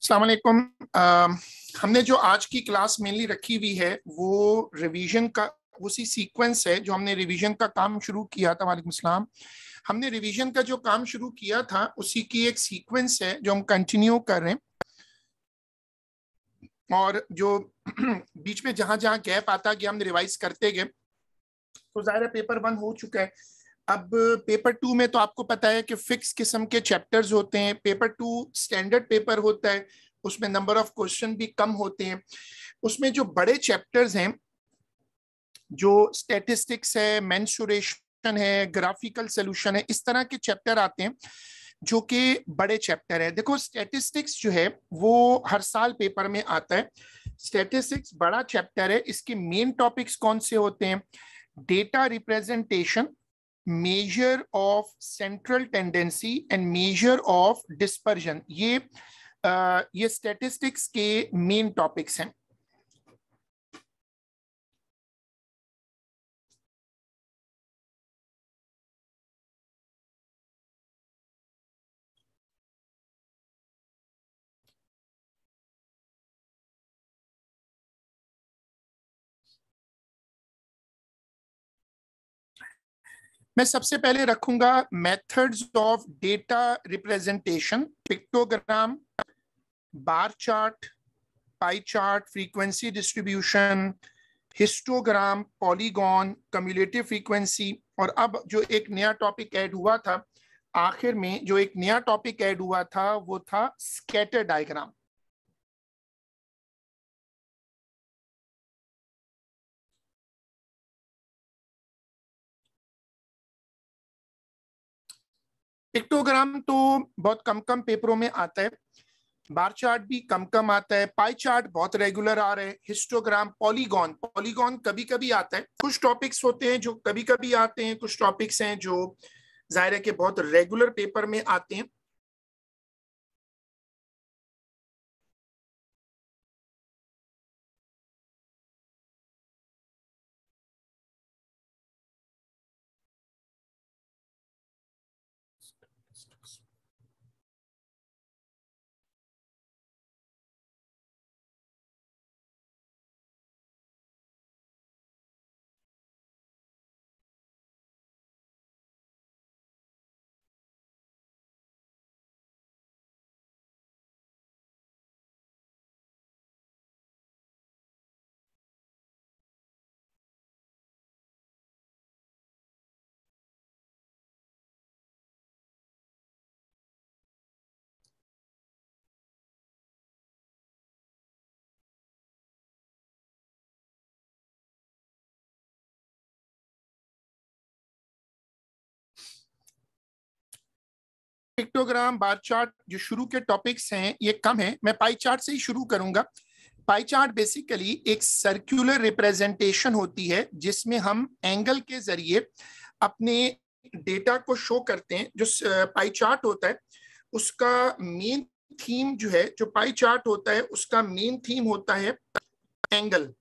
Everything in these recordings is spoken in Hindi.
अलैक्म um, हमने जो आज की क्लास मेनली रखी हुई है वो रिवीजन का उसी सीक्वेंस है जो हमने रिवीजन का काम शुरू किया था वालेकुम अस्सलाम हमने रिवीजन का जो काम शुरू किया था उसी की एक सीक्वेंस है जो हम कंटिन्यू कर रहे हैं और जो बीच में जहां जहां गैप आता गया हमने रिवाइज करते गए तो ज़ाहिर पेपर वन हो चुका है अब पेपर टू में तो आपको पता है कि फिक्स किस्म के चैप्टर्स होते हैं पेपर टू स्टैंडर्ड पेपर होता है उसमें नंबर ऑफ क्वेश्चन भी कम होते हैं उसमें जो बड़े चैप्टर्स हैं जो स्टैटिस्टिक्स है मैंसुरेशन है ग्राफिकल सोल्यूशन है इस तरह के चैप्टर आते हैं जो कि बड़े चैप्टर है देखो स्टैटिस्टिक्स जो है वो हर साल पेपर में आता है स्टैटिस्टिक्स बड़ा चैप्टर है इसके मेन टॉपिक्स कौन से होते हैं data representation measure of central tendency and measure of dispersion ये आ, uh, ये स्टैटिस्टिक्स के मेन टॉपिक्स हैं मैं सबसे पहले रखूंगा methods of data representation pictogram bar chart pie chart frequency distribution histogram polygon cumulative frequency और अब जो एक नया टॉपिक ऐड हुआ था आखिर में जो एक नया टॉपिक ऐड हुआ था वो था स्कैटर डायग्राम पिक्टोग्राम तो बहुत कम कम पेपरों में आता है बार चार्ट भी कम कम आता है पाई चार्ट बहुत रेगुलर आ रहे हैं हिस्टोग्राम पॉलीगॉन पॉलीगॉन कभी कभी आता है कुछ टॉपिक्स होते हैं जो कभी कभी आते हैं कुछ टॉपिक्स हैं जो जाहिर है कि बहुत रेगुलर पेपर में आते हैं Thanks. पिक्टोग्राम बार चार्ट जो शुरू के टॉपिक्स हैं ये कम है मैं पाई चार्ट से ही शुरू करूंगा पाई चार्ट बेसिकली एक सर्कुलर रिप्रेजेंटेशन होती है जिसमें हम एंगल के जरिए अपने डेटा को शो करते हैं जो पाई चार्ट होता है उसका मेन थीम जो है जो पाई चार्ट होता है उसका मेन थीम होता है एंगल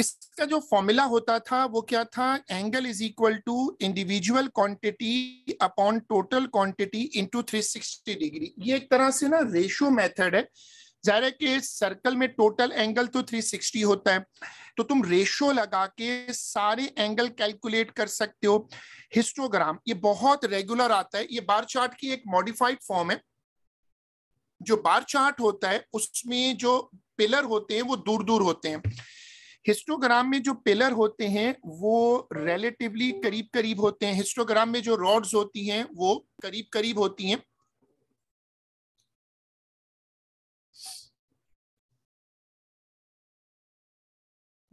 इसका जो फॉर्मूला होता था वो क्या था angle is equal to individual quantity upon total quantity into 360 degree ये एक तरह से ना रेशियो मेथड है जाहिर है कि सर्कल में टोटल एंगल तो 360 होता है तो तुम रेशियो लगा के सारे एंगल कैलकुलेट कर सकते हो हिस्टोग्राम ये बहुत रेगुलर आता है ये बार चार्ट की एक मॉडिफाइड फॉर्म है जो बार चार्ट होता है उसमें जो पिलर होते हैं वो दूर दूर होते हैं हिस्टोग्राम में जो पिलर होते हैं वो रिलेटिवली करीब करीब होते हैं हिस्टोग्राम में जो रॉड्स होती हैं वो करीब करीब होती हैं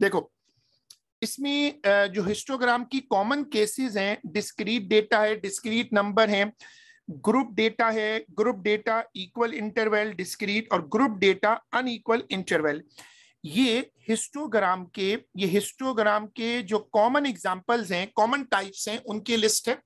देखो इसमें जो हिस्टोग्राम की कॉमन केसेस हैं डिस्क्रीट डेटा है डिस्क्रीट नंबर है ग्रुप डेटा है group data equal interval discrete और ग्रुप डेटा अनइक्वल इंटरवल ये हिस्टोग्राम के ये हिस्टोग्राम के जो कॉमन एग्जाम्पल्स हैं कॉमन टाइप्स हैं उनकी लिस्ट है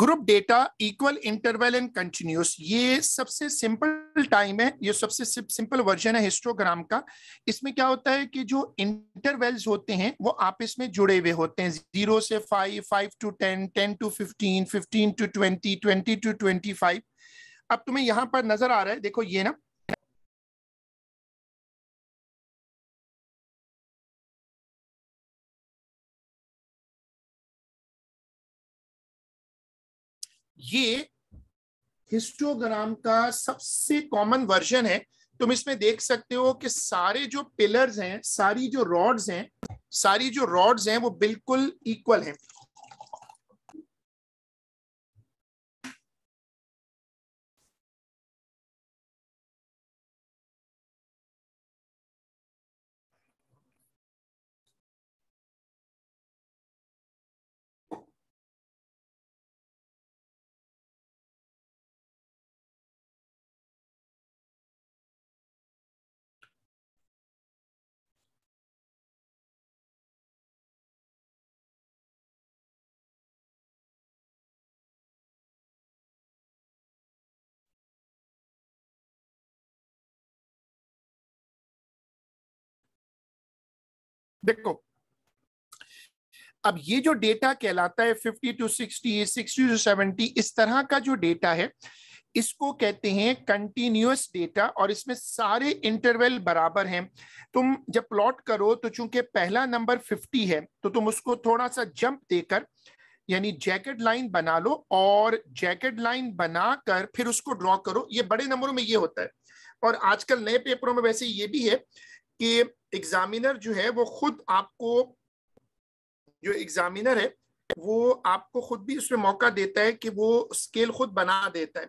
group data equal interval and continuous ये सबसे सिंपल टाइम है ये सबसे सिंपल वर्जन है हिस्टोग्राम का इसमें क्या होता है कि जो इंटरवल्स होते हैं वो आपस में जुड़े हुए होते हैं जीरो से five five to ten ten to fifteen fifteen to twenty twenty to twenty five अब तुम्हें यहाँ पर नजर आ रहा है देखो ये ना ये हिस्टोग्राम का सबसे कॉमन वर्जन है तुम इसमें देख सकते हो कि सारे जो पिलर्स हैं सारी जो रॉड्स हैं सारी जो रॉड्स हैं वो बिल्कुल इक्वल हैं देखो अब ये जो डेटा कहलाता है 50 टू 60, 60 टू 70 इस तरह का जो डेटा है इसको कहते हैं कंटिन्यूस डेटा और इसमें सारे इंटरवल बराबर हैं तुम जब प्लॉट करो तो चूंकि पहला नंबर 50 है तो तुम उसको थोड़ा सा जंप देकर यानी जैकेट लाइन बना लो और जैकेट लाइन बनाकर फिर उसको ड्रॉ करो ये बड़े नंबरों में ये होता है और आजकल नए पेपरों में वैसे ये भी है कि एग्जामिनर जो है वो खुद आपको जो एग्जामिनर है वो आपको खुद भी उसमें मौका देता है कि वो स्केल खुद बना देता है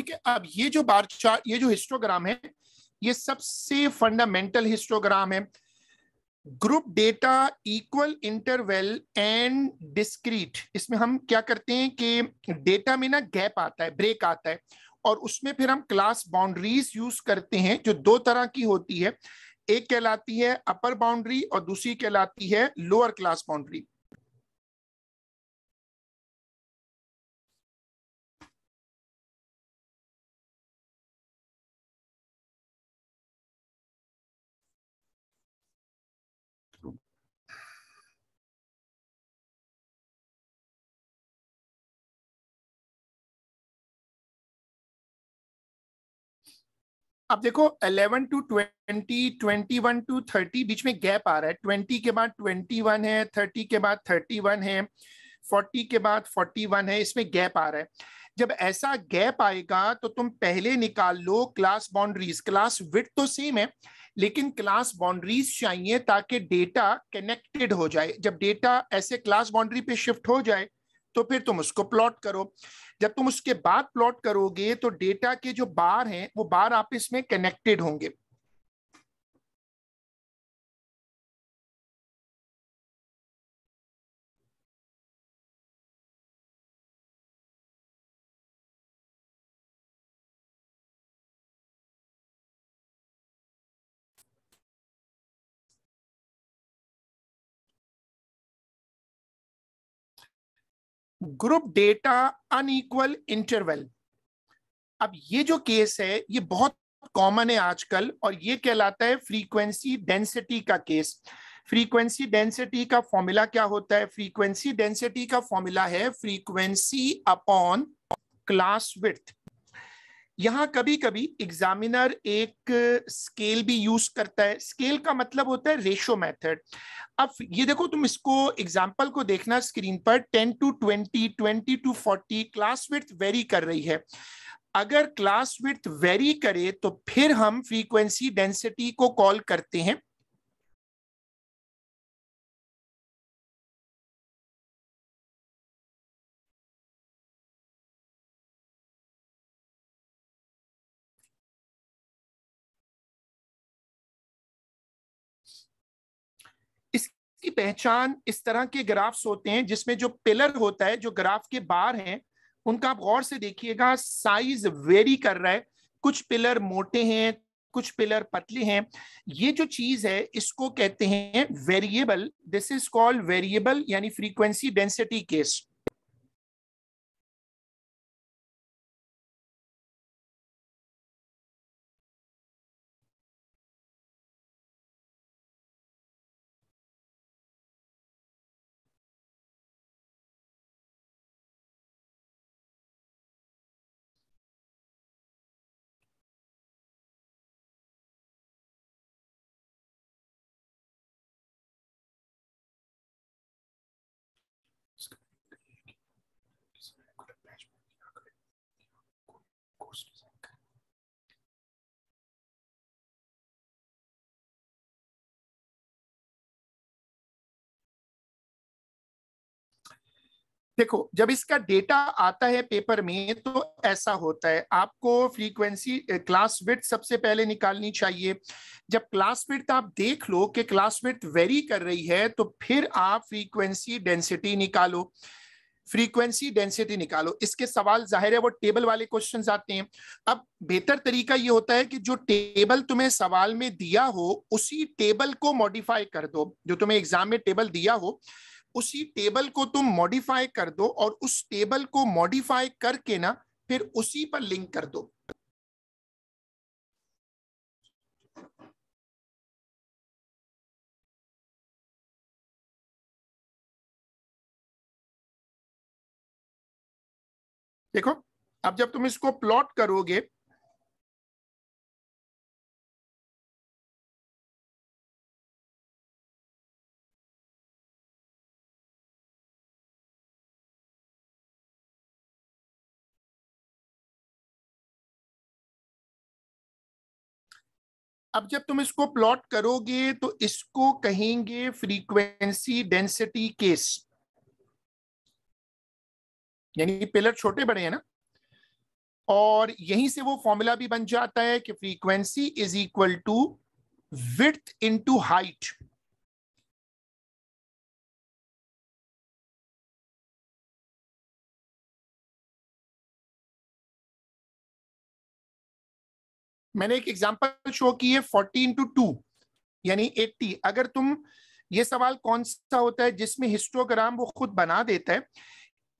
ठीक है अब ये जो बार चार्ट ये जो हिस्टोग्राम है ये सबसे फंडामेंटल हिस्टोग्राम है group data equal interval and discrete इसमें हम क्या करते हैं कि डेटा में ना गैप आता है ब्रेक आता है और उसमें फिर हम क्लास बाउंड्रीज यूज करते हैं जो दो तरह की होती है एक कहलाती है अपर बाउंड्री और दूसरी कहलाती है लोअर क्लास बाउंड्री अब देखो 11 टू 20, 21 टू 30 बीच में गैप आ रहा है 20 के बाद 21 है 30 के बाद 31 है 40 के बाद 41 है इसमें गैप आ रहा है जब ऐसा गैप आएगा तो तुम पहले निकाल लो क्लास बाउंड्रीज क्लास विथ तो सेम है लेकिन क्लास बाउंड्रीज चाहिए ताकि डेटा कनेक्टेड हो जाए जब डेटा ऐसे क्लास बाउंड्री पे शिफ्ट हो जाए तो फिर तुम उसको प्लॉट करो जब तुम उसके बाद प्लॉट करोगे तो डेटा के जो बार हैं वो बार आपस में कनेक्टेड होंगे ग्रुप डेटा अनइक्वल इंटरवल अब ये जो केस है ये बहुत कॉमन है आजकल और ये कहलाता है फ्रीक्वेंसी डेंसिटी का केस फ्रीक्वेंसी डेंसिटी का फॉर्मूला क्या होता है फ्रीक्वेंसी डेंसिटी का फॉर्मूला है फ्रीक्वेंसी अपॉन क्लास विथ यहां कभी कभी एग्जामिनर एक स्केल भी यूज करता है स्केल का मतलब होता है रेशो मेथड अब ये देखो तुम इसको एग्जाम्पल को देखना स्क्रीन पर ten two twenty twenty two forty class width vary कर रही है अगर क्लास विथ वेरी करे तो फिर हम फ्रीक्वेंसी डेंसिटी को कॉल करते हैं की पहचान इस तरह के ग्राफ्स होते हैं जिसमें जो पिलर होता है जो ग्राफ के बार हैं उनका आप गौर से देखिएगा साइज वेरी कर रहा है कुछ पिलर मोटे हैं कुछ पिलर पतले हैं ये जो चीज है इसको कहते हैं variable this is called variable यानी फ्रीक्वेंसी डेंसिटी केस post. देखो जब इसका डेटा आता है पेपर में तो ऐसा होता है आपको फ्रीक्वेंसी क्लास विथ सबसे पहले निकालनी चाहिए जब क्लास विथ आप देख लो कि क्लास विथ वेरी कर रही है तो फिर आप फ्रीक्वेंसी डेंसिटी निकालो फ्रीक्वेंसी डेंसिटी निकालो इसके सवाल जाहिर है वो टेबल वाले क्वेश्चंस आते हैं अब बेहतर तरीका ये होता है कि जो टेबल तुम्हें सवाल में दिया हो उसी टेबल को मॉडिफाई कर दो जो तुम्हें एग्जाम में टेबल दिया हो उसी टेबल को तुम मॉडिफाई कर दो और उस टेबल को मॉडिफाई करके ना फिर उसी पर लिंक कर दो देखो अब जब तुम इसको प्लॉट करोगे अब जब तुम इसको प्लॉट करोगे तो इसको कहेंगे फ्रीक्वेंसी डेंसिटी केस यानी पिलर छोटे बड़े हैं ना और यहीं से वो फॉर्मूला भी बन जाता है कि frequency is equal to width into height मैंने एक एग्जांपल शो की है फोर्टी इंटू टू यानी एट्टी अगर तुम ये सवाल कौन सा होता है जिसमें हिस्टोग्राम वो खुद बना देता है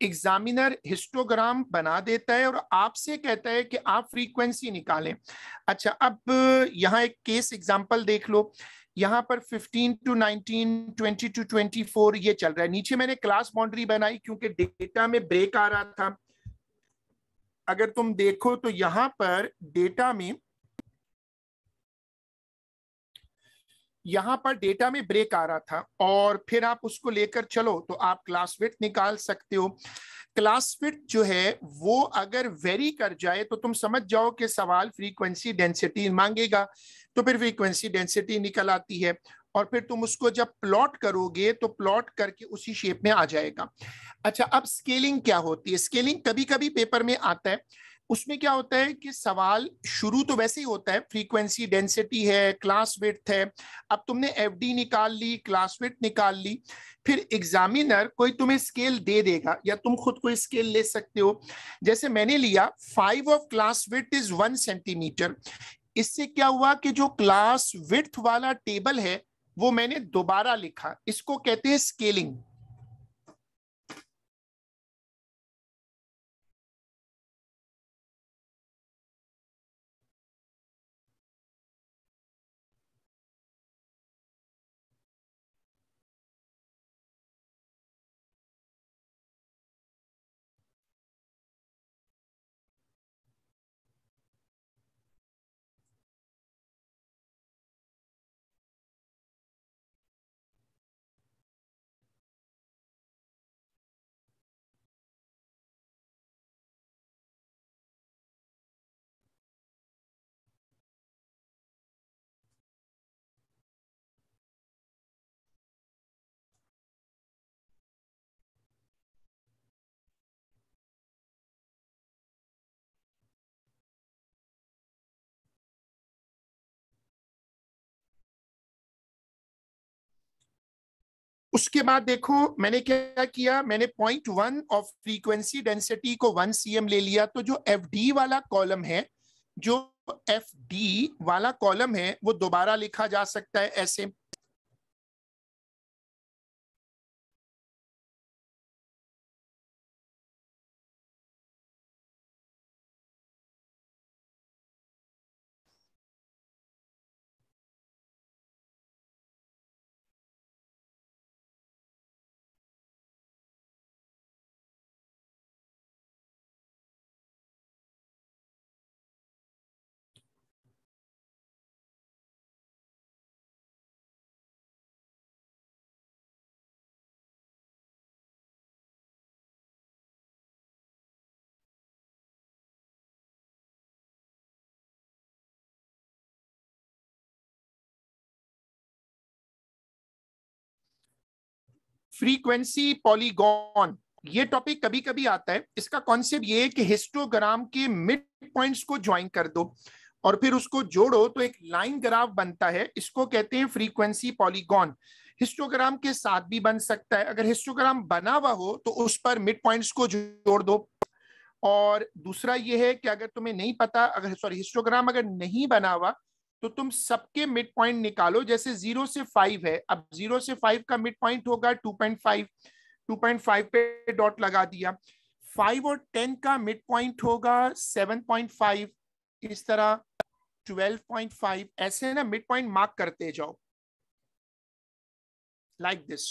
एग्जामिनर हिस्टोग्राम बना देता है और आपसे कहता है कि आप फ्रीक्वेंसी निकालें अच्छा अब यहाँ एक केस एग्जाम्पल देख लो यहाँ पर 15 टू 19, 20 टू 24 ये चल रहा है नीचे मैंने क्लास बाउंड्री बनाई क्योंकि डेटा में ब्रेक आ रहा था अगर तुम देखो तो यहाँ पर डेटा में यहाँ पर डेटा में ब्रेक आ रहा था और फिर आप उसको लेकर चलो तो आप क्लास विथ निकाल सकते हो क्लास विथ जो है वो अगर वेरी कर जाए तो तुम समझ जाओ कि सवाल फ्रीक्वेंसी डेंसिटी मांगेगा तो फिर फ्रीक्वेंसी डेंसिटी निकल आती है और फिर तुम उसको जब प्लॉट करोगे तो प्लॉट करके उसी शेप में आ जाएगा अच्छा अब स्केलिंग क्या होती है स्केलिंग कभी कभी पेपर में आता है उसमें क्या होता है कि सवाल शुरू तो वैसे ही होता है फ्रीक्वेंसी डेंसिटी है क्लास वेट है अब तुमने एफ निकाल ली क्लास वेट निकाल ली फिर एग्जामिनर कोई तुम्हें स्केल दे देगा या तुम खुद कोई स्केल ले सकते हो जैसे मैंने लिया five of class width is one centimetre इससे क्या हुआ कि जो क्लास विथ वाला टेबल है वो मैंने दोबारा लिखा इसको कहते हैं स्केलिंग उसके बाद देखो मैंने क्या किया मैंने point one of frequency density को वन सी ले लिया तो जो एफ डी वाला कॉलम है जो एफ डी वाला कॉलम है वो दोबारा लिखा जा सकता है ऐसे फ्रीक्वेंसी पॉलीगॉन ये टॉपिक कभी कभी आता है इसका कॉन्सेप्ट ये है कि हिस्टोग्राम के मिड पॉइंट्स को ज्वाइन कर दो और फिर उसको जोड़ो तो एक लाइन ग्राफ बनता है इसको कहते हैं फ्रीक्वेंसी पॉलीगॉन हिस्टोग्राम के साथ भी बन सकता है अगर हिस्टोग्राम बना हुआ हो तो उस पर मिड पॉइंट्स को जोड़ दो और दूसरा यह है कि अगर तुम्हें नहीं पता अगर सॉरी हिस्टोग्राम अगर नहीं बना हुआ तो तुम सबके मिड पॉइंट निकालो जैसे जीरो से फाइव है अब जीरो से फाइव का मिड पॉइंट होगा two point five two point five पे डॉट लगा दिया फाइव और टेन का मिड पॉइंट होगा सेवन पॉइंट फाइव इस तरह ट्वेल्व पॉइंट फाइव ऐसे ना मिड पॉइंट मार्क करते जाओ लाइक दिस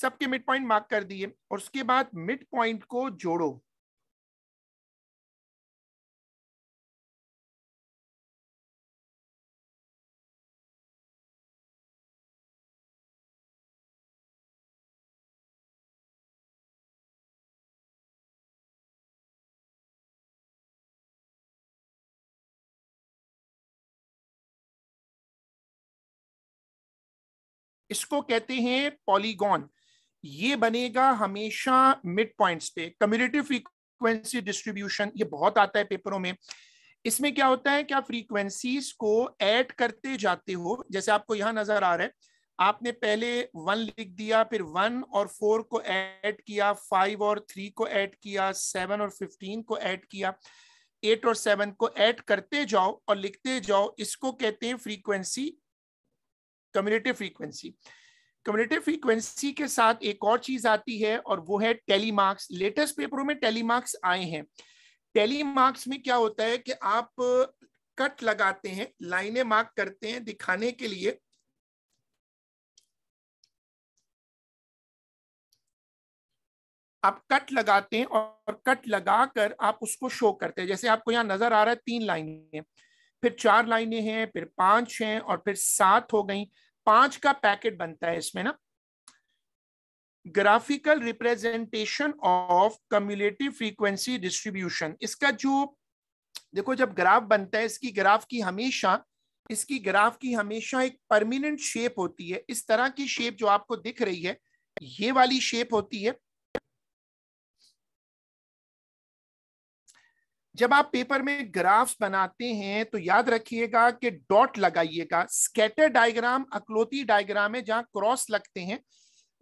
सबके मिड पॉइंट मार्क कर दिए और उसके बाद मिड पॉइंट को जोड़ो इसको कहते हैं पॉलीगॉन ये बनेगा हमेशा मिड पॉइंट्स पे कम्युनिटी फ्रीक्वेंसी डिस्ट्रीब्यूशन ये बहुत आता है पेपरों में इसमें क्या होता है क्या फ्रीक्वेंसीज को ऐड करते जाते हो जैसे आपको यहां नजर आ रहा है आपने पहले वन लिख दिया फिर वन और फोर को ऐड किया फाइव और थ्री को ऐड किया सेवन और फिफ्टीन को ऐड किया एट और सेवन को ऐड करते जाओ और लिखते जाओ इसको कहते हैं frequency cumulative frequency cumulative frequency के साथ एक और चीज आती है और वो है टेलीमार्क्स लेटेस्ट पेपरों में टेलीमार्क्स आए हैं टेलीमार्क्स में क्या होता है कि आप कट लगाते हैं लाइनें मार्क करते हैं दिखाने के लिए आप कट लगाते हैं और कट लगाकर आप उसको शो करते हैं जैसे आपको यहाँ नजर आ रहा है तीन लाइनें फिर चार लाइनें हैं फिर पांच हैं और फिर सात हो गई पांच का पैकेट बनता है इसमें ना graphical representation of cumulative frequency distribution इसका जो देखो जब ग्राफ बनता है इसकी ग्राफ की हमेशा इसकी ग्राफ की हमेशा एक परमिनेंट शेप होती है इस तरह की शेप जो आपको दिख रही है ये वाली शेप होती है जब आप पेपर में ग्राफ्स बनाते हैं तो याद रखिएगा कि डॉट लगाइएगा स्केटर डायग्राम अकलौती डायग्राम है जहां क्रॉस लगते हैं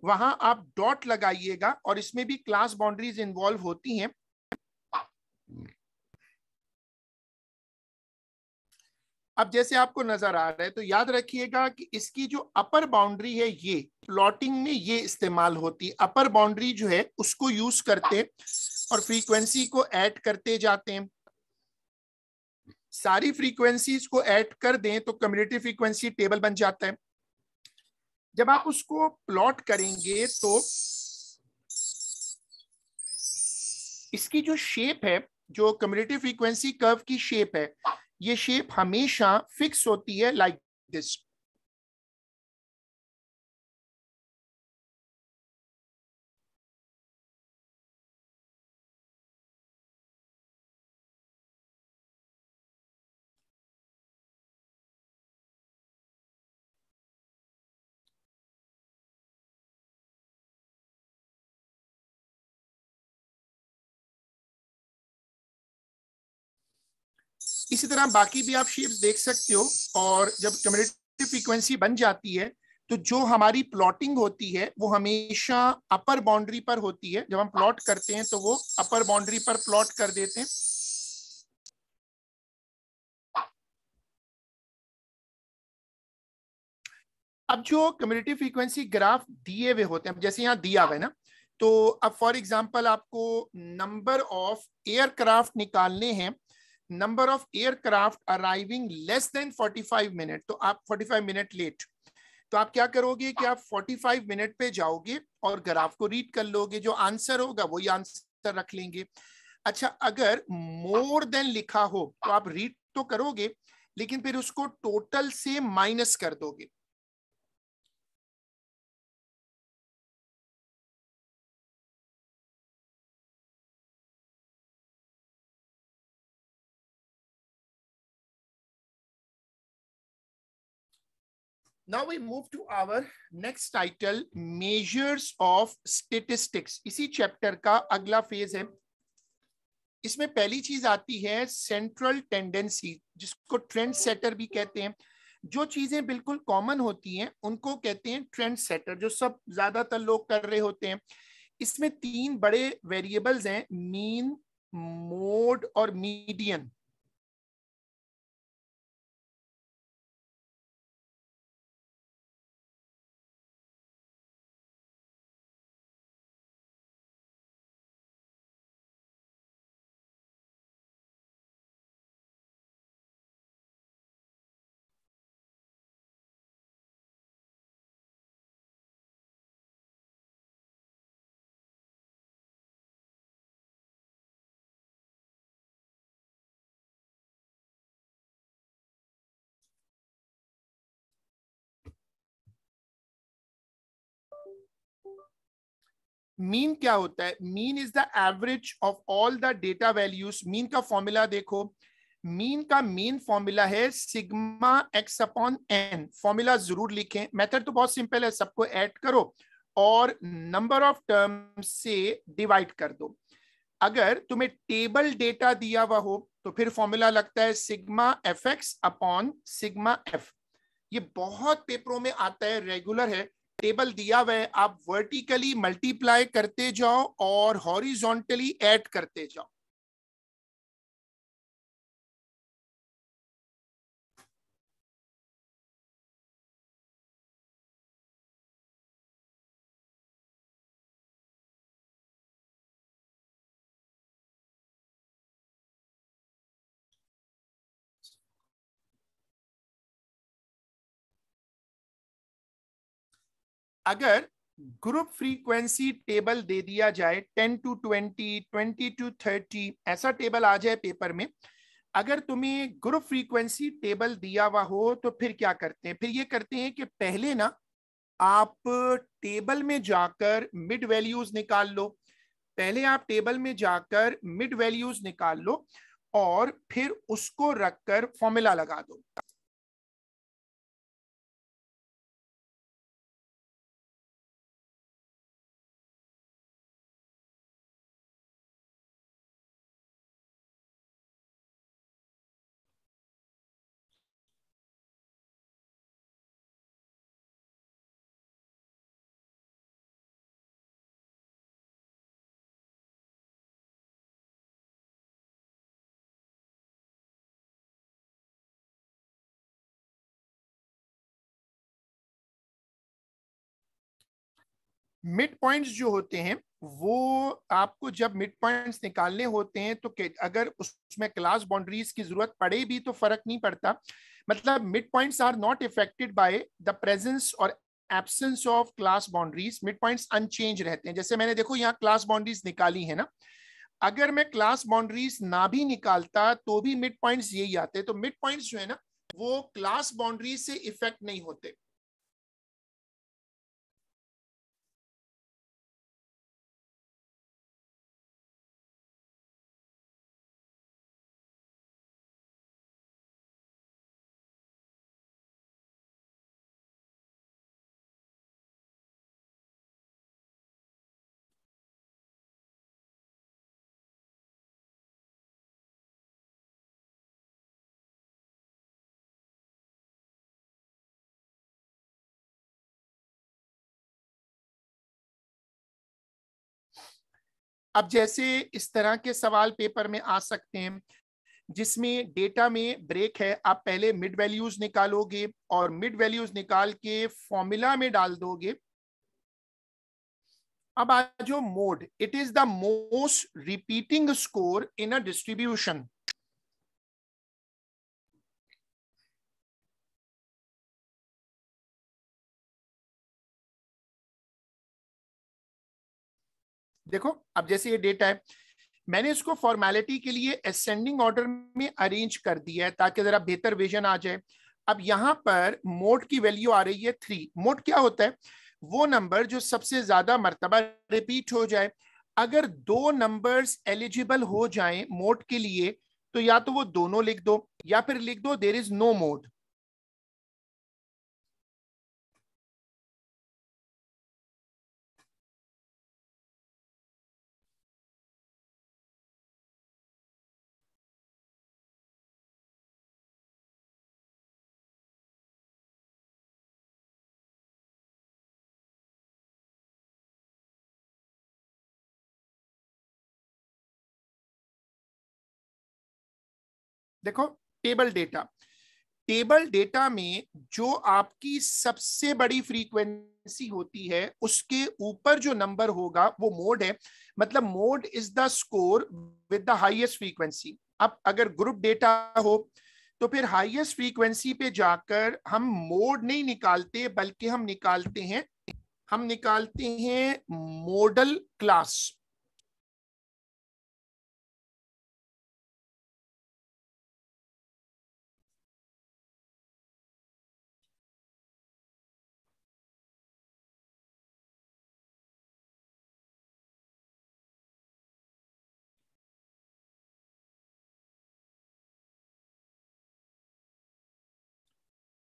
वहां आप डॉट लगाइएगा और इसमें भी क्लास बाउंड्रीज इन्वॉल्व होती हैं अब जैसे आपको नजर आ रहा है तो याद रखिएगा कि इसकी जो अपर बाउंड्री है ये प्लॉटिंग में ये इस्तेमाल होती है अपर बाउंड्री जो है उसको यूज करते और फ्रीक्वेंसी को ऐड करते जाते हैं सारी फ्रीक्वेंसीज को ऐड कर दें तो कम्युनिटी फ्रीक्वेंसी टेबल बन जाता है जब आप उसको प्लॉट करेंगे तो इसकी जो शेप है जो कम्युनिटी फ्रीक्वेंसी कर्व की शेप है ये शेप हमेशा फिक्स होती है लाइक like दिस इसी तरह बाकी भी आप शेप्स देख सकते हो और जब कम्युनिटी फ्रीक्वेंसी बन जाती है तो जो हमारी प्लॉटिंग होती है वो हमेशा अपर बाउंड्री पर होती है जब हम प्लॉट करते हैं तो वो अपर बाउंड्री पर प्लॉट कर देते हैं अब जो कम्युनिटी फ्रीक्वेंसी ग्राफ दिए हुए होते हैं जैसे यहाँ दिया हुआ है ना तो अब फॉर एग्जांपल आपको नंबर ऑफ एयरक्राफ्ट निकालने हैं number of aircraft arriving less than 45 minute तो आप 45 मिनट लेट तो आप क्या करोगे कि आप 45 मिनट पे जाओगे और ग्राफ को रीड कर लोगे जो आंसर होगा वही आंसर रख लेंगे अच्छा अगर मोर देन लिखा हो तो आप रीड तो करोगे लेकिन फिर उसको टोटल से माइनस कर दोगे Now we move to our next title, Measures of Statistics. इसी चैप्टर का अगला फेज है इसमें पहली चीज आती है सेंट्रल टेंडेंसी जिसको ट्रेंड सेटर भी कहते हैं जो चीजें बिल्कुल कॉमन होती हैं उनको कहते हैं ट्रेंड सेटर जो सब ज्यादातर लोग कर रहे होते हैं इसमें तीन बड़े वेरिएबल्स हैं मीन मोड और मीडियन मीन क्या होता है mean is the average of all the data values mean का फॉर्मूला देखो मीन का मेन फॉर्मूला है sigma x upon n formula जरूर लिखें मेथड तो बहुत सिंपल है सबको ऐड करो और नंबर ऑफ टर्म से डिवाइड कर दो अगर तुम्हें टेबल डेटा दिया हुआ हो तो फिर फॉर्मूला लगता है sigma f x upon sigma f ये बहुत पेपरों में आता है रेगुलर है टेबल दिया हुआ है आप वर्टिकली मल्टीप्लाई करते जाओ और हॉरिजॉन्टली ऐड करते जाओ अगर ग्रुप फ्रीक्वेंसी टेबल दे दिया जाए 10 टू 20, 20 टू 30 ऐसा टेबल आ जाए पेपर में अगर तुम्हें ग्रुप फ्रीक्वेंसी टेबल दिया हुआ हो तो फिर क्या करते हैं फिर ये करते हैं कि पहले ना आप टेबल में जाकर मिड वैल्यूज निकाल लो पहले आप टेबल में जाकर मिड वैल्यूज निकाल लो और फिर उसको रखकर फॉर्मूला लगा दो मिड पॉइंट्स जो होते हैं वो आपको जब मिड पॉइंट्स निकालने होते हैं तो अगर उसमें क्लास बाउंड्रीज की जरूरत पड़े भी तो फर्क नहीं पड़ता मतलब mid points are not affected by the presence और absence of class boundaries mid points unchanged रहते हैं जैसे मैंने देखो यहाँ क्लास बाउंड्रीज निकाली है ना अगर मैं क्लास बाउंड्रीज ना भी निकालता तो भी मिड पॉइंट्स यही आते तो मिड पॉइंट्स जो है ना वो क्लास बाउंड्रीज से इफेक्ट नहीं होते अब जैसे इस तरह के सवाल पेपर में आ सकते हैं जिसमें डेटा में ब्रेक है आप पहले मिड वैल्यूज निकालोगे और मिड वैल्यूज निकाल के फॉर्मूला में डाल दोगे अब आज mode it is the most repeating score in a distribution देखो अब जैसे ये डेटा है मैंने इसको फॉर्मेलिटी के लिए असेंडिंग ऑर्डर में अरेंज कर दिया है ताकि जरा बेहतर विजन आ जाए अब यहाँ पर मोड की वैल्यू आ रही है थ्री मोड क्या होता है वो नंबर जो सबसे ज्यादा मरतबा रिपीट हो जाए अगर दो नंबर्स एलिजिबल हो जाएं मोड के लिए तो या तो वो दोनों लिख दो या फिर लिख दो देर इज नो मोड देखो टेबल डेटा टेबल डेटा में जो आपकी सबसे बड़ी फ्रीक्वेंसी होती है उसके ऊपर जो नंबर होगा वो मोड है मतलब mode is the score with the highest frequency अब अगर ग्रुप डेटा हो तो फिर हाईएस्ट फ्रीक्वेंसी पे जाकर हम मोड नहीं निकालते बल्कि हम निकालते हैं हम निकालते हैं modal class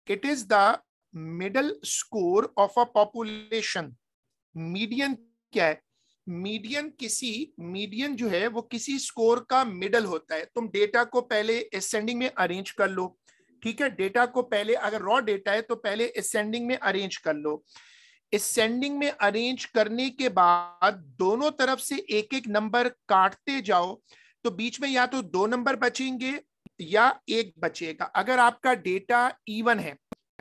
it is the middle score of a population median क्या है मीडियन किसी मीडियन जो है वो किसी स्कोर का मिडल होता है तुम डेटा को पहले एसेंडिंग में अरेंज कर लो ठीक है डेटा को पहले अगर रॉ डेटा है तो पहले एसेंडिंग में अरेंज कर लो असेंडिंग में अरेंज करने के बाद दोनों तरफ से एक एक नंबर काटते जाओ तो बीच में या तो दो नंबर बचेंगे या एक बचेगा अगर आपका डेटा इवन है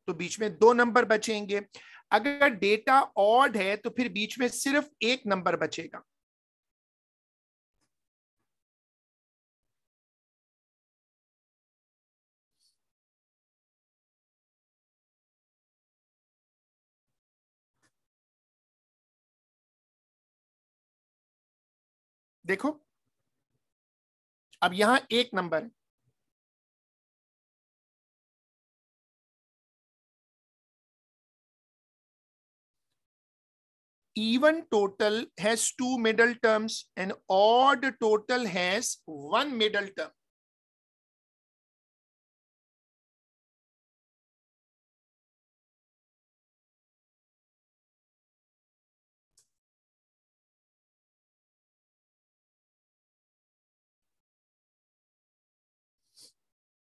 तो बीच में दो नंबर बचेंगे अगर डेटा ऑड है तो फिर बीच में सिर्फ एक नंबर बचेगा देखो अब यहां एक नंबर है even total has two middle terms and odd total has one middle term.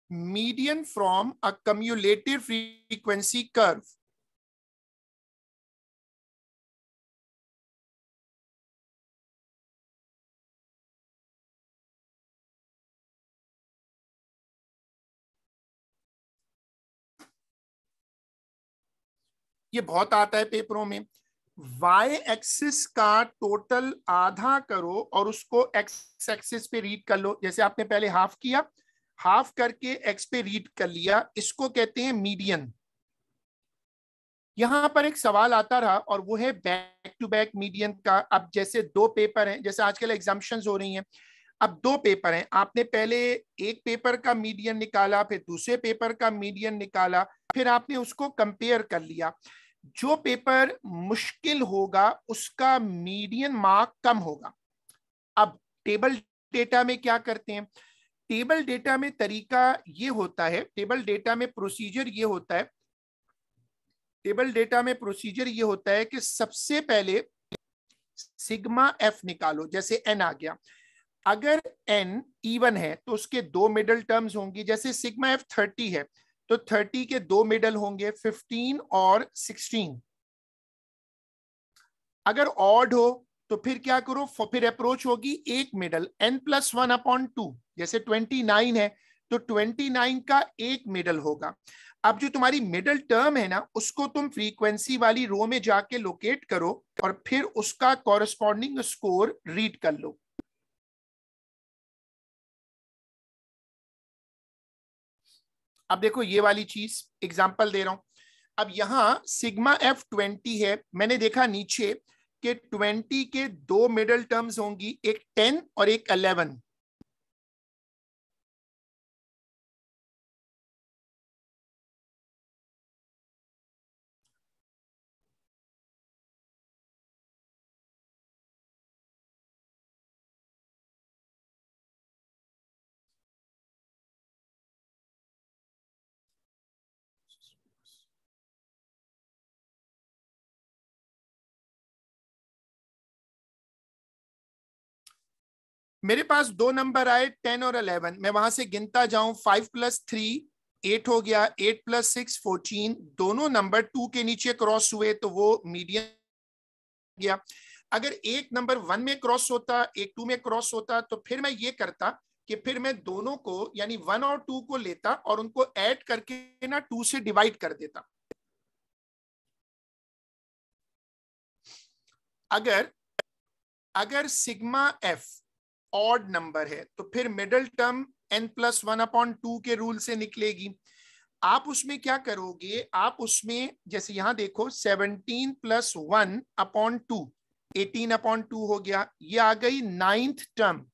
median from a cumulative frequency curve ये बहुत आता है पेपरों में y एक्सिस का टोटल आधा करो और उसको x एक्सिस पे रीड कर लो जैसे आपने पहले हाफ किया हाफ करके x पे रीड कर लिया इसको कहते हैं मीडियन यहां पर एक सवाल आता रहा और वो है बैक टू बैक मीडियन का अब जैसे दो पेपर हैं जैसे आजकल एग्जामिशन हो रही हैं अब दो पेपर हैं आपने पहले एक पेपर का मीडियन निकाला फिर दूसरे पेपर का मीडियन निकाला फिर आपने उसको कंपेयर कर लिया जो पेपर मुश्किल होगा उसका मीडियन मार्क कम होगा अब टेबल डेटा में क्या करते हैं टेबल डेटा में तरीका ये होता है टेबल डेटा में प्रोसीजर ये होता है टेबल डेटा में प्रोसीजर ये होता है कि सबसे पहले सिग्मा एफ निकालो जैसे एन आ गया अगर एन इवन है तो उसके दो मिडल टर्म्स होंगी जैसे सिग्मा एफ थर्टी है तो थर्टी के दो मेडल होंगे फिफ्टीन और सिक्सटीन अगर ऑड हो तो फिर क्या करो फिर अप्रोच होगी एक median n plus one upon two जैसे ट्वेंटी नाइन है तो ट्वेंटी नाइन का एक मेडल होगा अब जो तुम्हारी मिडल टर्म है ना उसको तुम फ्रीक्वेंसी वाली रो में जाके लोकेट करो और फिर उसका कॉरेस्पॉन्डिंग स्कोर रीड कर लो अब देखो ये वाली चीज एग्जाम्पल दे रहा हूं अब यहां सिग्मा एफ ट्वेंटी है मैंने देखा नीचे के ट्वेंटी के दो मिडल टर्म्स होंगी एक टेन और एक अलेवन मेरे पास दो नंबर आए टेन और अलेवन मैं वहां से गिनता जाऊं फाइव प्लस थ्री एट हो गया एट प्लस सिक्स फोर्टीन दोनों नंबर टू के नीचे क्रॉस हुए तो वो मीडियम गया अगर एक नंबर वन में क्रॉस होता एक टू में क्रॉस होता तो फिर मैं ये करता कि फिर मैं दोनों को यानी वन और टू को लेता और उनको ऐड करके ना टू से डिवाइड कर देता अगर अगर सिग्मा एफ ऑड नंबर है तो फिर middle term n plus one upon two के रूल से निकलेगी आप उसमें क्या करोगे आप उसमें जैसे यहां देखो seventeen plus one upon two eighteen upon two हो गया ये आ गई नाइन्थ टर्म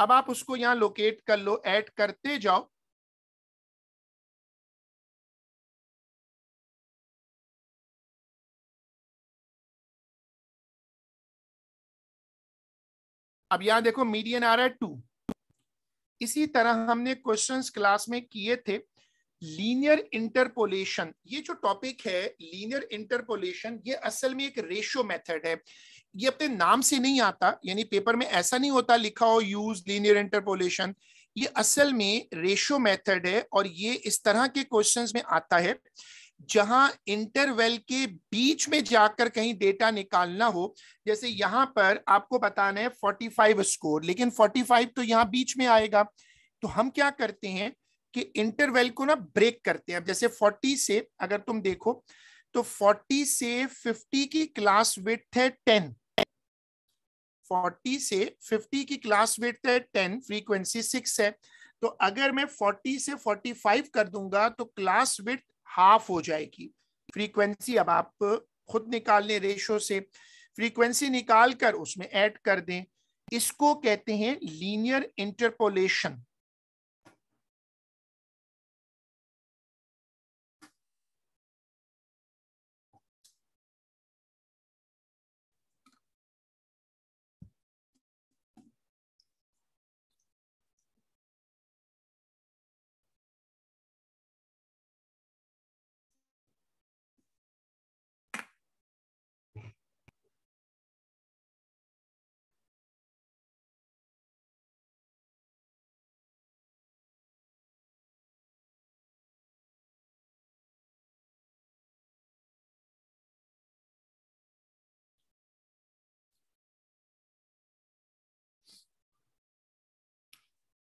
अब आप उसको यहां लोकेट कर लो ऐड करते जाओ अब यहां देखो मीडियन आ रहा है टू इसी तरह हमने क्वेश्चंस क्लास में किए थे लीनियर इंटरपोलेशन ये जो टॉपिक है लीनियर इंटरपोलेशन ये असल में एक रेशियो मेथड है ये अपने नाम से नहीं आता यानी पेपर में ऐसा नहीं होता लिखा हो यूज लीनियर इंटरपोलेशन ये असल में रेशियो मेथड है और ये इस तरह के क्वेश्चंस में आता है जहां इंटरवेल के बीच में जाकर कहीं डेटा निकालना हो जैसे यहां पर आपको बताना है फोर्टी फाइव स्कोर लेकिन फोर्टी फाइव तो यहां बीच में आएगा तो हम क्या करते हैं कि इंटरवेल को ना ब्रेक करते हैं अब जैसे फोर्टी से अगर तुम देखो तो फोर्टी से फिफ्टी की क्लास विथ है टेन 40 से 50 की क्लास विथ है 10 फ्रीक्वेंसी 6 है तो अगर मैं 40 से 45 कर दूंगा तो क्लास विथ हाफ हो जाएगी फ्रीक्वेंसी अब आप खुद निकाल लें रेशो से फ्रीक्वेंसी निकाल कर उसमें ऐड कर दें इसको कहते हैं linear interpolation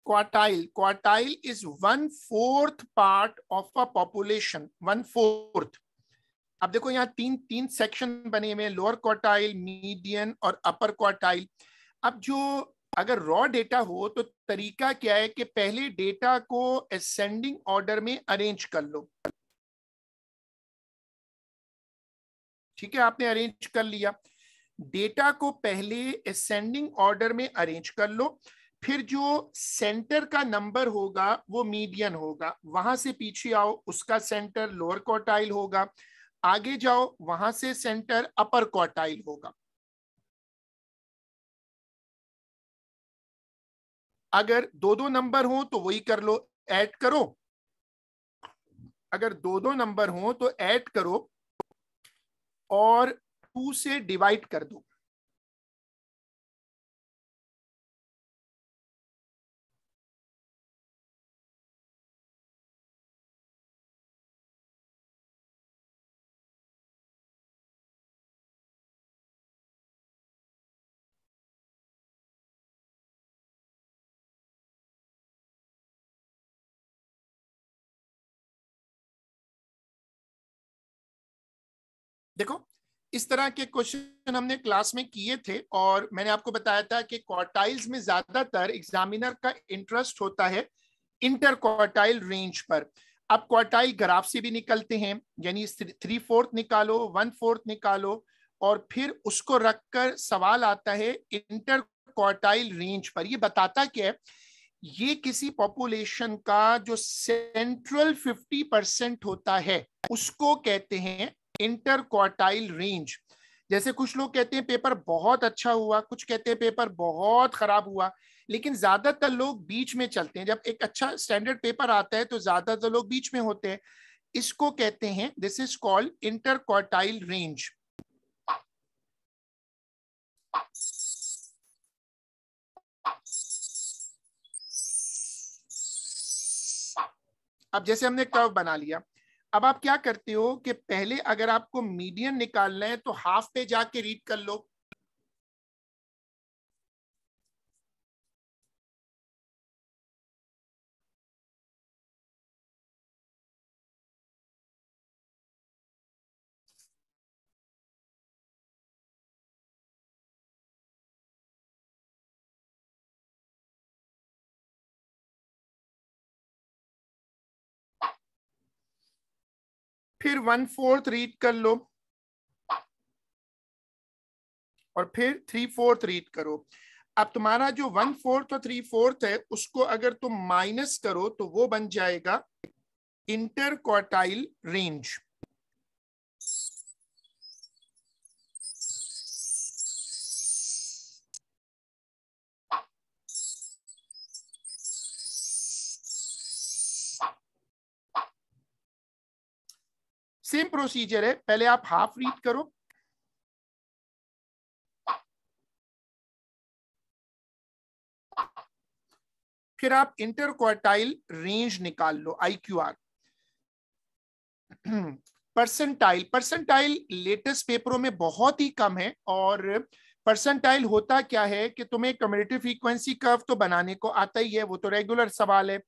quartile quartile is one fourth part of a population one fourth अब देखो teen तीन तीन सेक्शन बने हुए lower quartile median aur upper quartile ab jo अगर रॉ डेटा हो तो तरीका क्या है कि पहले डेटा को असेंडिंग ऑर्डर में अरेंज कर लो ठीक है आपने अरेंज कर लिया डेटा को पहले असेंडिंग ऑर्डर में अरेंज कर लो फिर जो सेंटर का नंबर होगा वो मीडियन होगा वहां से पीछे आओ उसका सेंटर लोअर क्वार्टाइल होगा आगे जाओ वहां से सेंटर अपर क्वार्टाइल होगा अगर दो दो नंबर हो तो वही कर लो ऐड करो अगर दो दो नंबर हो तो ऐड करो और टू से डिवाइड कर दो देखो इस तरह के क्वेश्चन हमने क्लास में किए थे और मैंने आपको बताया था कि क्वार्टाइल्स में ज्यादातर एग्जामिनर का इंटरेस्ट होता है इंटर क्वार्टाइल रेंज पर अब क्वार्टाइल ग्राफ से भी निकलते हैं यानी थ्री फोर्थ निकालो वन फोर्थ निकालो और फिर उसको रखकर सवाल आता है इंटर क्वार्टाइल रेंज पर ये बताता क्या है ये किसी पॉपुलेशन का जो सेंट्रल 50 परसेंट होता है उसको कहते हैं इंटरक्वार्टाइल रेंज जैसे कुछ लोग कहते हैं पेपर बहुत अच्छा हुआ कुछ कहते हैं पेपर बहुत खराब हुआ लेकिन ज्यादातर लोग बीच में चलते हैं जब एक अच्छा स्टैंडर्ड पेपर आता है तो ज्यादातर लोग बीच में होते हैं इसको कहते हैं this is called interquartile range अब जैसे हमने कर्व बना लिया अब आप क्या करते हो कि पहले अगर आपको मीडियन निकालना है तो हाफ पे जाके रीड कर लो फिर वन फोर्थ रीड कर लो और फिर थ्री फोर्थ रीड करो अब तुम्हारा जो वन फोर्थ और थ्री फोर्थ है उसको अगर तुम माइनस करो तो वो बन जाएगा इंटरकोटाइल रेंज सेम प्रोसीजर है पहले आप हाफ रीड करो फिर आप इंटरक्वार्टाइल रेंज निकाल लो आईक्यूआर परसेंटाइल परसेंटाइल लेटेस्ट पेपरों में बहुत ही कम है और परसेंटाइल होता क्या है कि तुम्हें कम्युनिटी फ्रीक्वेंसी कर्व तो बनाने को आता ही है वो तो रेगुलर सवाल है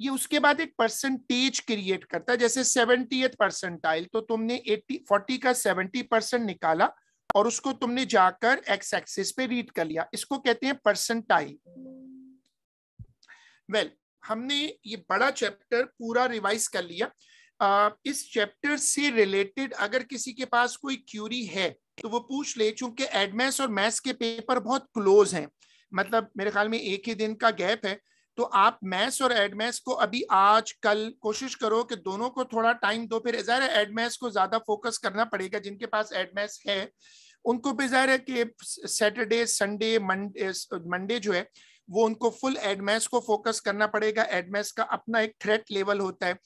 ये उसके बाद एक परसेंटेज क्रिएट करता है जैसे सेवेंटी परसेंटाइल तो तुमने एट्टी फोर्टी का सेवेंटी परसेंट निकाला और उसको तुमने जाकर एक्स एक्सिस पे रीड कर लिया इसको कहते हैं परसेंटाइल वेल well, हमने ये बड़ा चैप्टर पूरा रिवाइज कर लिया इस चैप्टर से रिलेटेड अगर किसी के पास कोई क्यूरी है तो वो पूछ ले चूंकि एडमेस और मैथ्स के पेपर बहुत क्लोज हैं मतलब मेरे ख्याल में एक ही दिन का गैप है तो आप मैथ्स और एडमैथ्स को अभी आज कल कोशिश करो कि दोनों को थोड़ा टाइम दो फिर ज़ाहिर है एडमैथ्स को ज़्यादा फोकस करना पड़ेगा जिनके पास एडमैथ्स है उनको भी ज़ाहिर है कि सैटरडे संडे मंडे मंडे जो है वो उनको फुल एडमैस को फोकस करना पड़ेगा एडमैस का अपना एक थ्रेट लेवल होता है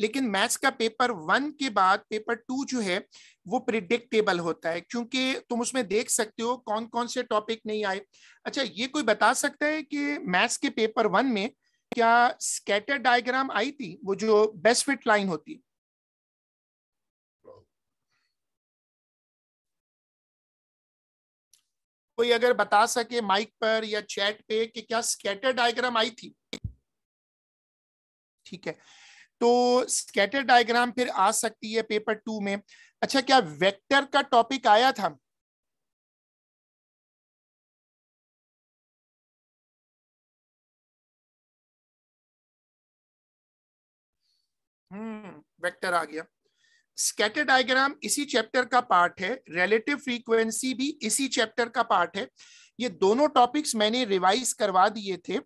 लेकिन मैथ्स का पेपर वन के बाद पेपर टू जो है वो प्रिडिक्टेबल होता है क्योंकि तुम उसमें देख सकते हो कौन कौन से टॉपिक नहीं आए अच्छा ये कोई बता सकता है कि मैथ्स के पेपर वन में क्या स्कैटर डायग्राम आई थी वो जो बेस्ट फिट लाइन होती है कोई अगर बता सके माइक पर या चैट पे कि क्या स्केटर डायग्राम आई थी ठीक है तो स्केटर डायग्राम फिर आ सकती है पेपर टू में अच्छा क्या वेक्टर का टॉपिक आया था हम्म वेक्टर आ गया स्कैटर डायग्राम इसी चैप्टर का पार्ट है रिलेटिव फ्रीक्वेंसी भी इसी चैप्टर का पार्ट है ये दोनों टॉपिक्स मैंने रिवाइज करवा दिए थे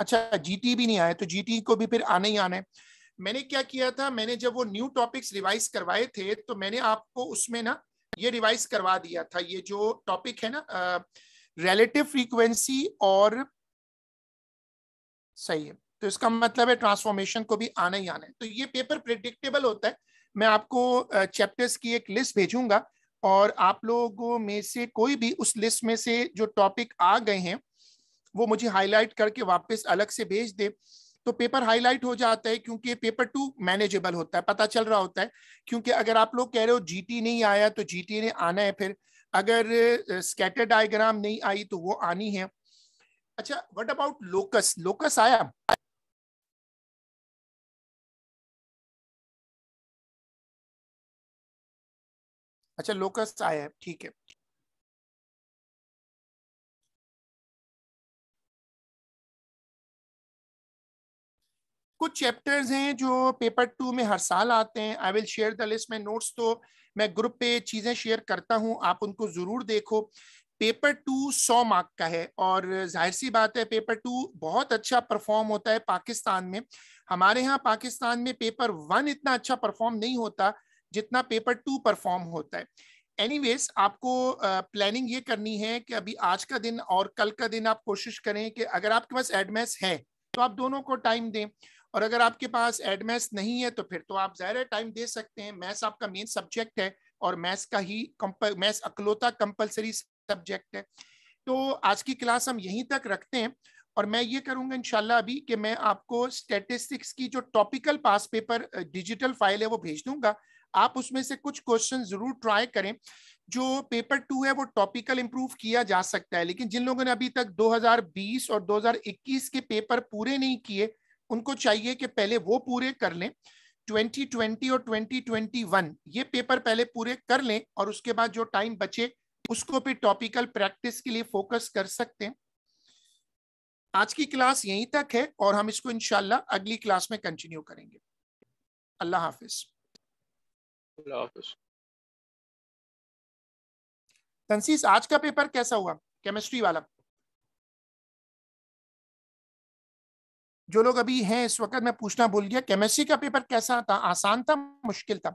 अच्छा जीटी भी नहीं आया तो जीटी को भी फिर आना ही आना है मैंने क्या किया था मैंने जब वो न्यू टॉपिक्स रिवाइज करवाए थे तो मैंने आपको उसमें ना ये रिवाइज करवा दिया था ये जो टॉपिक है ना रिलेटिव फ्रीक्वेंसी और सही है तो इसका मतलब है ट्रांसफॉर्मेशन को भी आना ही आना है तो ये पेपर प्रिडिक्टेबल होता है मैं आपको चैप्टर्स की एक लिस्ट भेजूंगा और आप लोगों में से कोई भी उस लिस्ट में से जो टॉपिक आ गए हैं वो मुझे हाईलाइट करके वापस अलग से भेज दे तो पेपर हाईलाइट हो जाता है क्योंकि पेपर टू मैनेजेबल होता है पता चल रहा होता है क्योंकि अगर आप लोग कह रहे हो जीटी नहीं आया तो जीटी ने आना है फिर अगर स्कैटर डायग्राम नहीं आई तो वो आनी है अच्छा व्हाट अबाउट लोकस लोकस आया अच्छा लोकस आया है ठीक है कुछ चैप्टर्स हैं जो पेपर टू में हर साल आते हैं I will share the list में नोट्स तो मैं ग्रुप पे चीज़ें शेयर करता हूं आप उनको ज़रूर देखो पेपर टू सौ मार्क का है और जाहिर सी बात है पेपर टू बहुत अच्छा परफॉर्म होता है पाकिस्तान में हमारे यहाँ पाकिस्तान में पेपर वन इतना अच्छा परफॉर्म नहीं होता जितना पेपर टू परफॉर्म होता है एनीवेज आपको प्लानिंग ये करनी है कि अभी आज का दिन और कल का दिन आप कोशिश करें कि अगर आपके पास एडमेस है तो आप दोनों को टाइम दें और अगर आपके पास एडमेस नहीं है तो फिर तो आप ज़ाहिर टाइम दे सकते हैं मैथ्स आपका मेन सब्जेक्ट है और मैथ्स का ही मैथ्स अकलौता कंपलसरी सब्जेक्ट है तो आज की क्लास हम यहीं तक रखते हैं और मैं ये करूंगा इनशाला अभी कि मैं आपको स्टेटिस्टिक्स की जो topical past paper digital file है वो भेज दूंगा आप उसमें से कुछ क्वेश्चन जरूर ट्राई करें जो पेपर टू है वो टॉपिकल इंप्रूव किया जा सकता है लेकिन जिन लोगों ने अभी तक 2020 और 2021 के पेपर पूरे नहीं किए उनको चाहिए कि पहले वो पूरे कर लें 2020 और 2021 ये पेपर पहले पूरे कर लें और उसके बाद जो टाइम बचे उसको भी टॉपिकल प्रैक्टिस के लिए फोकस कर सकते हैं आज की क्लास यहीं तक है और हम इसको इनशाला अगली क्लास में कंटिन्यू करेंगे अल्लाह हाफिज़ तंसीस आज का पेपर कैसा हुआ केमिस्ट्री वाला जो लोग अभी हैं इस वक्त मैं पूछना भूल गया केमिस्ट्री का पेपर कैसा था आसान था मुश्किल था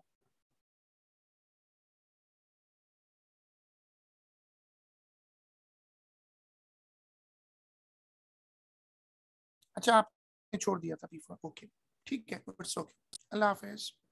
अच्छा आपने छोड़ दिया था पेपर ओके ठीक है ओके अल्लाह हाफिज़